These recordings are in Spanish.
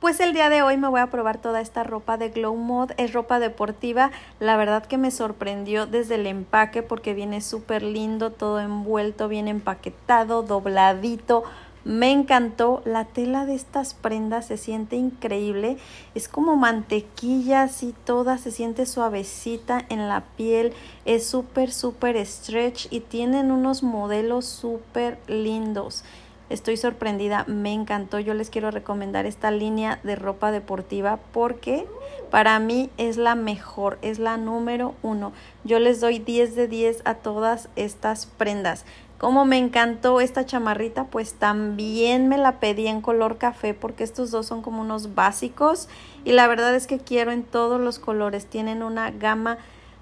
Pues el día de hoy me voy a probar toda esta ropa de Glow Mod, es ropa deportiva, la verdad que me sorprendió desde el empaque porque viene súper lindo, todo envuelto, bien empaquetado, dobladito, me encantó, la tela de estas prendas se siente increíble, es como mantequilla así toda, se siente suavecita en la piel, es súper súper stretch y tienen unos modelos súper lindos. Estoy sorprendida, me encantó. Yo les quiero recomendar esta línea de ropa deportiva porque para mí es la mejor, es la número uno. Yo les doy 10 de 10 a todas estas prendas. Como me encantó esta chamarrita, pues también me la pedí en color café porque estos dos son como unos básicos y la verdad es que quiero en todos los colores. Tienen una gama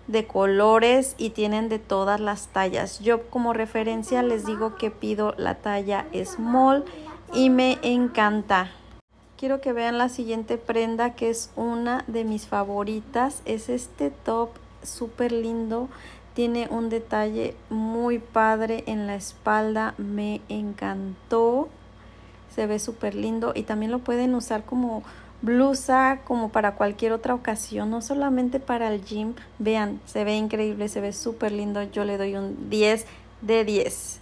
de colores y tienen de todas las tallas. Yo como referencia les digo que pido la talla small y me encanta. Quiero que vean la siguiente prenda que es una de mis favoritas. Es este top súper lindo. Tiene un detalle muy padre en la espalda. Me encantó. Se ve súper lindo y también lo pueden usar como blusa como para cualquier otra ocasión, no solamente para el gym. Vean, se ve increíble, se ve súper lindo. Yo le doy un 10 de 10.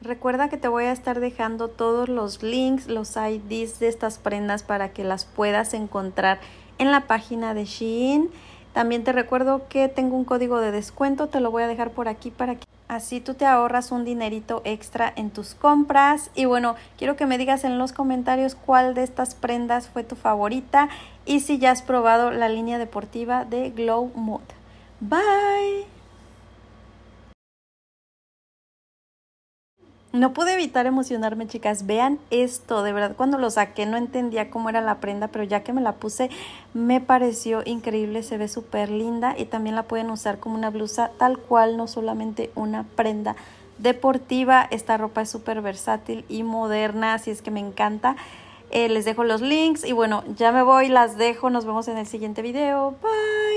Recuerda que te voy a estar dejando todos los links, los IDs de estas prendas para que las puedas encontrar en la página de Shein. También te recuerdo que tengo un código de descuento, te lo voy a dejar por aquí para que Así tú te ahorras un dinerito extra en tus compras. Y bueno, quiero que me digas en los comentarios cuál de estas prendas fue tu favorita y si ya has probado la línea deportiva de Glow Mood. Bye. No pude evitar emocionarme, chicas. Vean esto, de verdad, cuando lo saqué no entendía cómo era la prenda, pero ya que me la puse me pareció increíble, se ve súper linda y también la pueden usar como una blusa tal cual, no solamente una prenda deportiva. Esta ropa es súper versátil y moderna, así es que me encanta. Eh, les dejo los links y bueno, ya me voy, las dejo, nos vemos en el siguiente video. Bye.